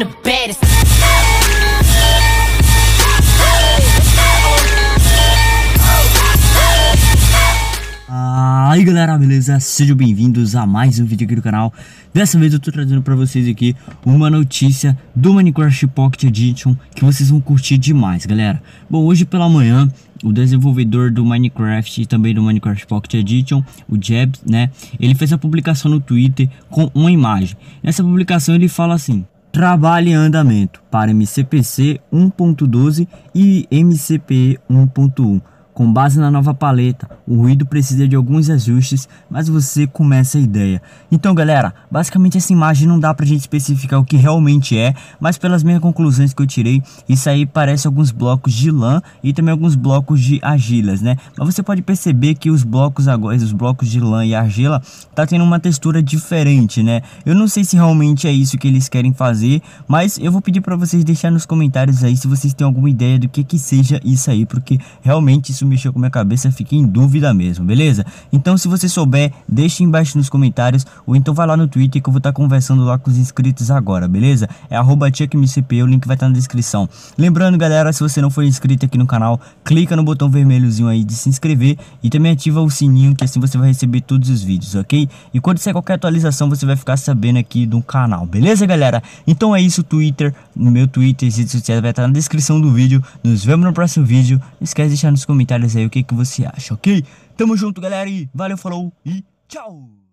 the baddest. Aí galera, beleza? Sejam bem-vindos a mais um vídeo aqui do canal Dessa vez eu tô trazendo pra vocês aqui uma notícia do Minecraft Pocket Edition Que vocês vão curtir demais, galera Bom, hoje pela manhã o desenvolvedor do Minecraft e também do Minecraft Pocket Edition, o Jeb, né? Ele fez a publicação no Twitter com uma imagem. Nessa publicação ele fala assim: trabalho em andamento para MCPC 1.12 e MCP 1.1 com base na nova paleta, o ruído precisa de alguns ajustes, mas você começa a ideia. Então galera, basicamente essa imagem não dá pra gente especificar o que realmente é, mas pelas minhas conclusões que eu tirei, isso aí parece alguns blocos de lã e também alguns blocos de argilas, né? Mas você pode perceber que os blocos agora, os blocos de lã e argila, tá tendo uma textura diferente, né? Eu não sei se realmente é isso que eles querem fazer, mas eu vou pedir pra vocês deixar nos comentários aí se vocês têm alguma ideia do que que seja isso aí, porque realmente isso mexeu com minha cabeça, fiquei em dúvida mesmo, beleza? Então se você souber, deixe embaixo nos comentários ou então vai lá no Twitter que eu vou estar tá conversando lá com os inscritos agora, beleza? É arroba o link vai estar tá na descrição. Lembrando galera, se você não for inscrito aqui no canal, clica no botão vermelhozinho aí de se inscrever e também ativa o sininho que assim você vai receber todos os vídeos, ok? E quando sair qualquer atualização você vai ficar sabendo aqui do canal, beleza galera? Então é isso, Twitter, no meu Twitter, redes sociais vai estar tá na descrição do vídeo, nos vemos no próximo vídeo, não esquece de deixar nos comentários comentários aí o que, que você acha, ok? Tamo junto, galera, e valeu, falou e tchau!